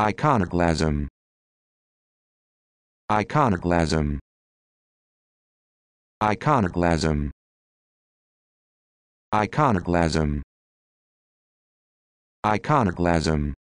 Iconoclasm. Iconoclasm. Iconoclasm. Iconoclasm. Iconoclasm.